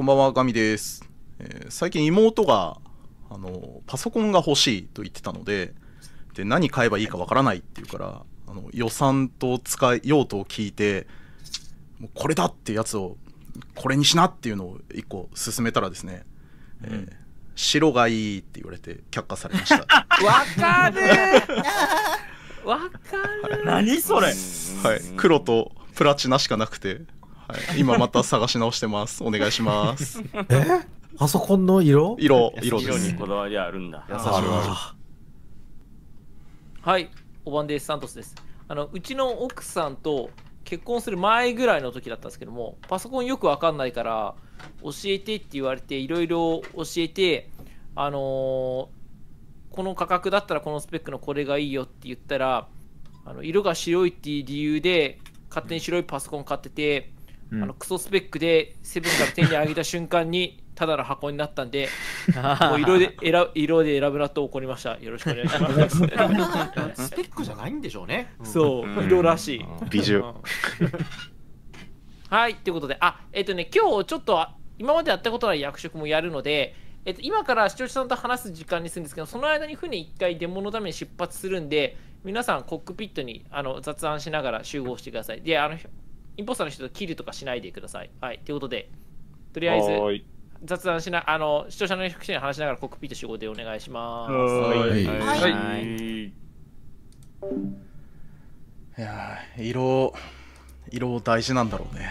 こんばんは、ガミです。えー、最近妹があのパソコンが欲しいと言ってたので、で何買えばいいかわからないっていうから、あの予算と使い用途を聞いて、もうこれだってやつをこれにしなっていうのを1個進めたらですね、うん、え白がいいって言われて却下されました。わかる。わかる。何それ。はい、黒とプラチナしかなくて。はい今また探し直してますお願いしますえパソコンの色色色ですにこだわりあるんだ優しいはいおばんですサントスですあのうちの奥さんと結婚する前ぐらいの時だったんですけどもパソコンよくわかんないから教えてって言われていろいろ教えてあのー、この価格だったらこのスペックのこれがいいよって言ったらあの色が白いっていう理由で勝手に白いパソコン買っててあのクソスペックでセブンから手に上げた瞬間にただの箱になったんで もう色で選色で選ぶなと怒りましたよろしくお願いします スペックじゃないんでしょうね、そうん、そう色らしい美女はいということであえっ、ー、とね今日ちょっと今までやったことない役職もやるのでえっと、今から視聴者さんと話す時間にするんですけどその間に船一回デモのために出発するんで皆さんコックピットにあの雑談しながら集合してくださいであのインポスターの人とキるとかしないでください。はい。ということで、とりあえず、雑談しな、あの、視聴者の人に話しながらコックピット集合でお願いします。はい。はい。はい、いや色、色大事なんだろうね。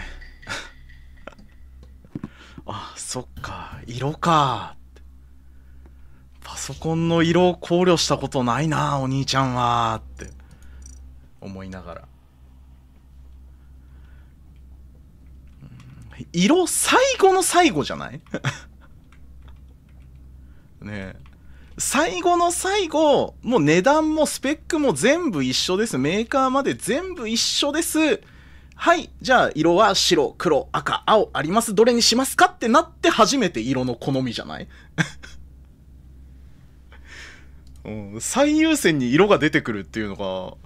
あ、そっか、色か。パソコンの色を考慮したことないな、お兄ちゃんは。って思いながら。色最後の最後じゃない ねえ。最後の最後、もう値段もスペックも全部一緒です。メーカーまで全部一緒です。はい、じゃあ色は白、黒、赤、青あります。どれにしますかってなって初めて色の好みじゃない うん、最優先に色が出てくるっていうの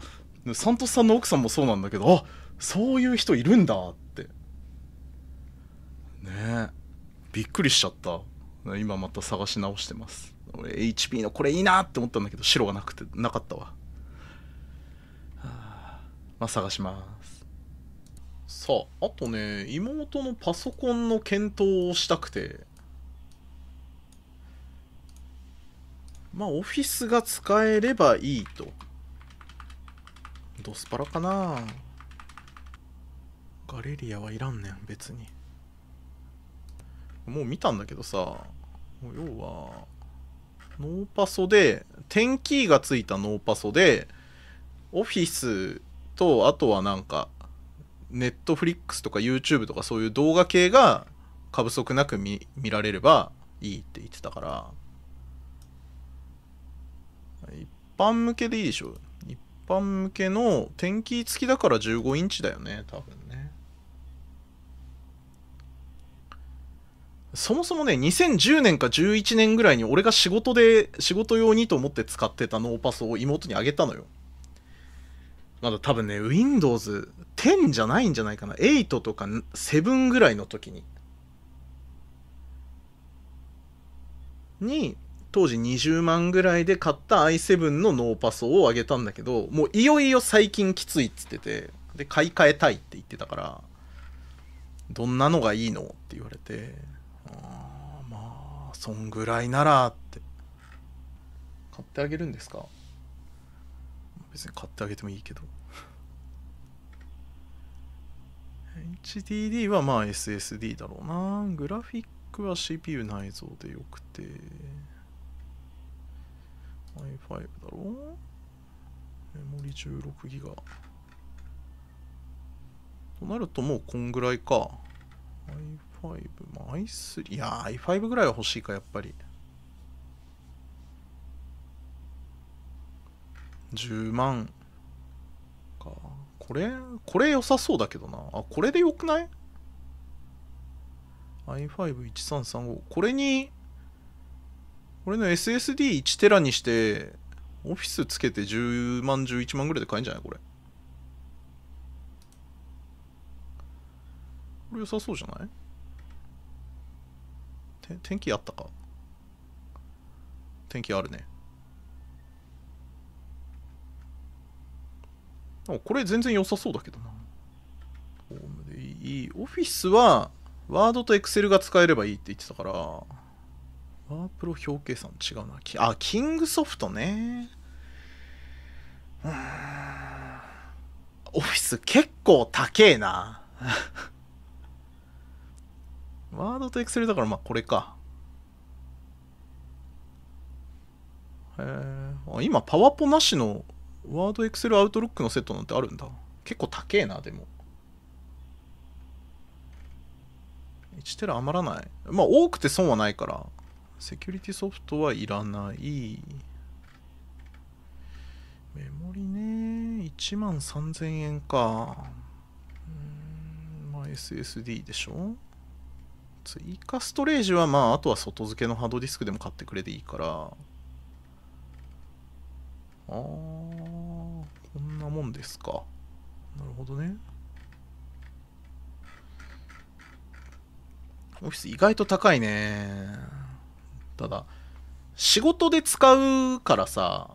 が、サントスさんの奥さんもそうなんだけど、あそういう人いるんだって。ねびっくりしちゃった今また探し直してます俺 HP のこれいいなって思ったんだけど白がなくてなかったわ、はあ、まあ探しますさああとね妹のパソコンの検討をしたくてまあオフィスが使えればいいとドスパラかなガレリアはいらんねん別にもう見たんだけどさ要はノーパソでンキーがついたノーパソでオフィスとあとはなんかネットフリックスとか YouTube とかそういう動画系が過不足なく見見られればいいって言ってたから一般向けでいいでしょ一般向けのンキー付きだから15インチだよね多分そもそもね、2010年か11年ぐらいに俺が仕事で、仕事用にと思って使ってたノーパスを妹にあげたのよ。まだ多分ね、Windows 10じゃないんじゃないかな。8とか7ぐらいの時に。に、当時20万ぐらいで買った i7 のノーパソをあげたんだけど、もういよいよ最近きついっつってて、で、買い替えたいって言ってたから、どんなのがいいのって言われて、そんぐらいならって買ってあげるんですか別に買ってあげてもいいけど HDD はまあ SSD だろうなグラフィックは CPU 内蔵でよくて i5 だろうメモリ 16GB となるともうこんぐらいか i5 i i3、いや、i5 ぐらいは欲しいか、やっぱり。10万か。これ、これ良さそうだけどな。あ、これでよくない ?i51335。これに、これの SSD1 テラにして、オフィスつけて10万、11万ぐらいで買えんじゃないこれ。これ良さそうじゃない天気あったか天気あるねこれ全然良さそうだけどなホームでいいオフィスはワードとエクセルが使えればいいって言ってたからワープロ表計算違うなあキングソフトねうんオフィス結構高えなワードとエクセルだからまあこれか。へえ。今パワポなしのワードエクセルアウトロックのセットなんてあるんだ。結構高えな、でも。1テラ余らない。まあ多くて損はないから。セキュリティソフトはいらない。メモリね、1万3000円か。うん、まあ SSD でしょ追加ストレージはまああとは外付けのハードディスクでも買ってくれていいからあーこんなもんですかなるほどねオフィス意外と高いねただ仕事で使うからさ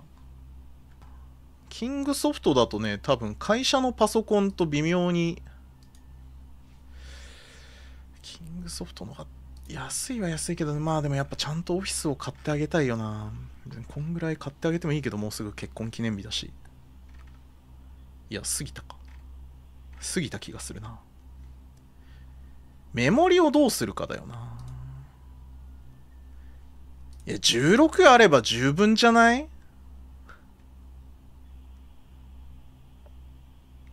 キングソフトだとね多分会社のパソコンと微妙にグソフトの方が安いは安いけど、まあでもやっぱちゃんとオフィスを買ってあげたいよな。こんぐらい買ってあげてもいいけど、もうすぐ結婚記念日だし。いや、過ぎたか。過ぎた気がするな。メモリをどうするかだよな。いや、16あれば十分じゃない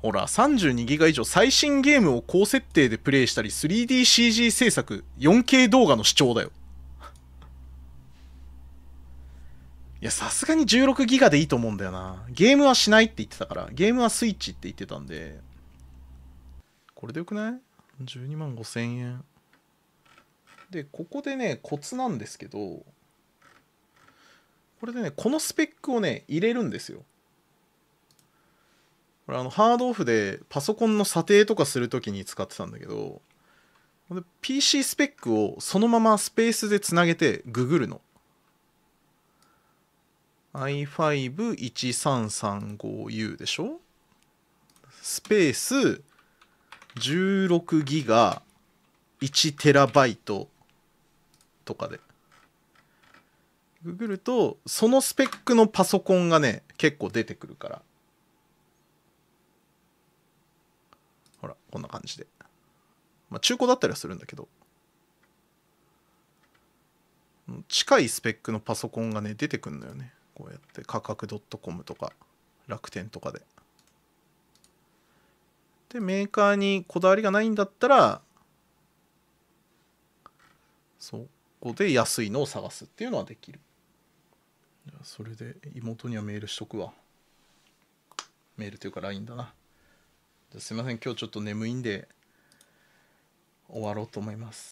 ほら、32ギガ以上最新ゲームを高設定でプレイしたり、3DCG 制作、4K 動画の視聴だよ。いや、さすがに16ギガでいいと思うんだよな。ゲームはしないって言ってたから、ゲームはスイッチって言ってたんで、これでよくない ?12 万5千円。で、ここでね、コツなんですけど、これでね、このスペックをね、入れるんですよ。これあのハードオフでパソコンの査定とかするときに使ってたんだけど PC スペックをそのままスペースでつなげてググるの i5-1335U でしょスペース16ギガ1テラバイトとかでググるとそのスペックのパソコンがね結構出てくるからこんな感じで。まあ、中古だったりはするんだけど。近いスペックのパソコンがね、出てくんのよね。こうやって価格 .com とか楽天とかで。で、メーカーにこだわりがないんだったら、そこで安いのを探すっていうのはできる。それで妹にはメールしとくわ。メールというか LINE だな。すいません今日ちょっと眠いんで終わろうと思います